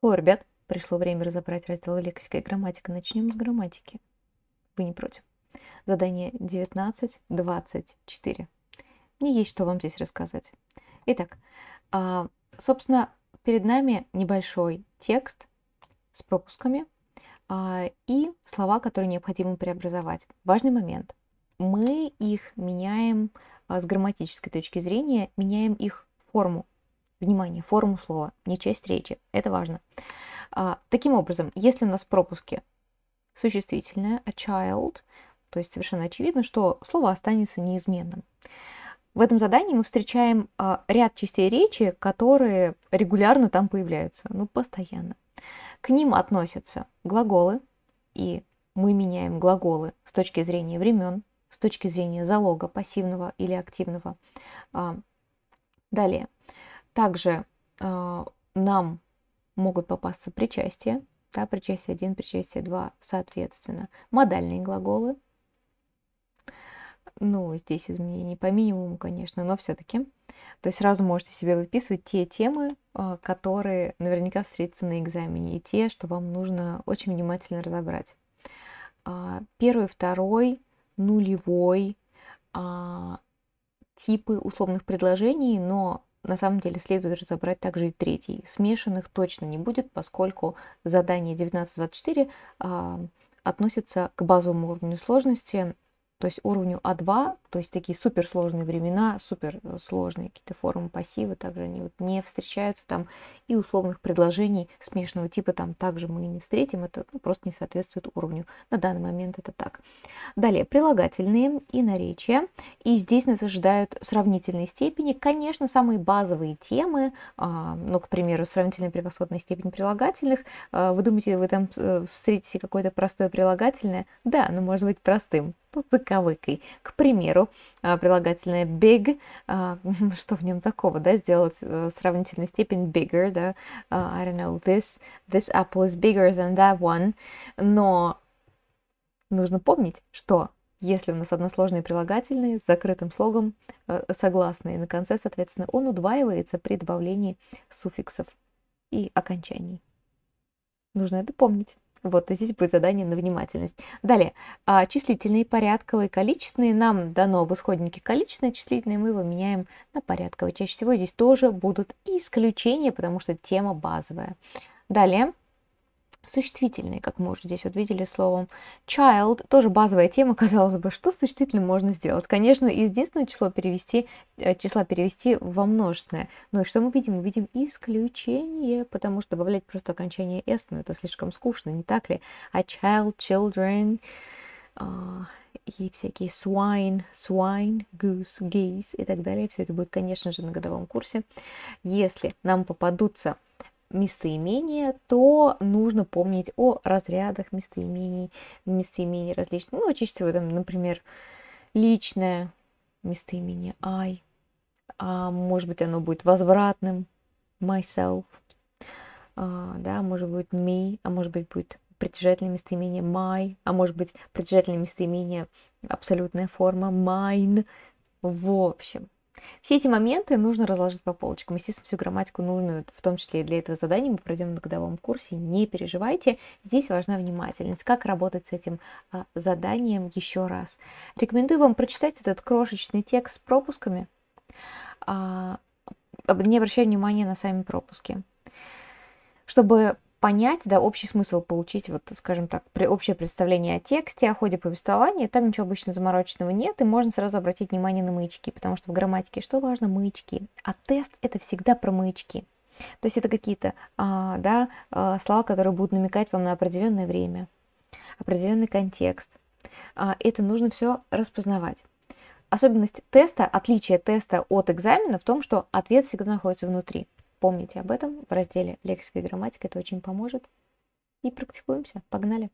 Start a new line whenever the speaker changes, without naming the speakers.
«О, ребят, пришло время разобрать раздел лексика и грамматика. Начнем с грамматики. Вы не против?» Задание 19.24. Мне есть что вам здесь рассказать. Итак, а, собственно, перед нами небольшой текст с пропусками а, и слова, которые необходимо преобразовать. Важный момент. Мы их меняем а, с грамматической точки зрения, меняем их форму, Внимание, форму слова, не часть речи. Это важно. А, таким образом, если у нас пропуски существительное, a child, то есть совершенно очевидно, что слово останется неизменным. В этом задании мы встречаем а, ряд частей речи, которые регулярно там появляются, ну, постоянно. К ним относятся глаголы, и мы меняем глаголы с точки зрения времен, с точки зрения залога пассивного или активного. А, далее, также э, нам могут попасться причастия, да, причастие 1, причастие 2, соответственно. Модальные глаголы. Ну, здесь изменений по минимуму, конечно, но все-таки. То есть сразу можете себе выписывать те темы, э, которые наверняка встретятся на экзамене, и те, что вам нужно очень внимательно разобрать. А, первый, второй, нулевой, а, типы условных предложений, но на самом деле следует разобрать также и третий. Смешанных точно не будет, поскольку задание 1924 э, а, относится к базовому уровню сложности то есть уровню А2, то есть такие суперсложные времена, суперсложные какие-то формы пассивы, также они вот не встречаются там, и условных предложений смешанного типа там также мы не встретим, это ну, просто не соответствует уровню. На данный момент это так. Далее, прилагательные и наречия, и здесь нас ожидают сравнительные степени, конечно, самые базовые темы, а, ну, к примеру, сравнительная превосходная степень прилагательных, а, вы думаете, вы там э, встретите какое-то простое прилагательное? Да, но может быть простым, с заковыкой. К примеру, а, прилагательное big, а, что в нем такого, да, сделать э, сравнительную степень bigger, да, а, I don't know, this, this apple is bigger than that one, но нужно помнить, что если у нас односложные прилагательные с закрытым слогом э, согласные на конце, соответственно, он удваивается при добавлении суффиксов и окончаний. Нужно это помнить. Вот, и здесь будет задание на внимательность. Далее, а, числительные, порядковые, количественные. Нам дано в исходнике количественные, числительные мы его меняем на порядковые. Чаще всего здесь тоже будут исключения, потому что тема базовая. Далее, существительные, как мы уже здесь вот видели словом child, тоже базовая тема, казалось бы, что с существительным можно сделать? Конечно, единственное число перевести, э, числа перевести во множественное. Ну и что мы видим? Мы видим исключение, потому что добавлять просто окончание s, ну это слишком скучно, не так ли? А child, children, а, и всякие swine, swine, goose, geese и так далее. Все это будет, конечно же, на годовом курсе. Если нам попадутся местоимения, то нужно помнить о разрядах местоимений, местоимений различных. Ну, чаще всего, там, например, личное местоимение I, а может быть, оно будет возвратным, myself, а, да, может быть, me, а может быть, будет притяжательное местоимение my, а может быть, притяжательное местоимение абсолютная форма mine, в общем – все эти моменты нужно разложить по полочкам. Естественно, всю грамматику нужную, в том числе и для этого задания, мы пройдем на годовом курсе. Не переживайте, здесь важна внимательность. Как работать с этим а, заданием еще раз. Рекомендую вам прочитать этот крошечный текст с пропусками, а, не обращая внимания на сами пропуски чтобы понять, да, общий смысл получить, вот, скажем так, при, общее представление о тексте, о ходе повествования, там ничего обычно замороченного нет, и можно сразу обратить внимание на маячки, потому что в грамматике что важно? Маячки. А тест – это всегда про маячки. То есть это какие-то а, да, а, слова, которые будут намекать вам на определенное время, определенный контекст. А, это нужно все распознавать. Особенность теста, отличие теста от экзамена в том, что ответ всегда находится внутри. Помните об этом в разделе «Лексика и грамматика». Это очень поможет. И практикуемся. Погнали!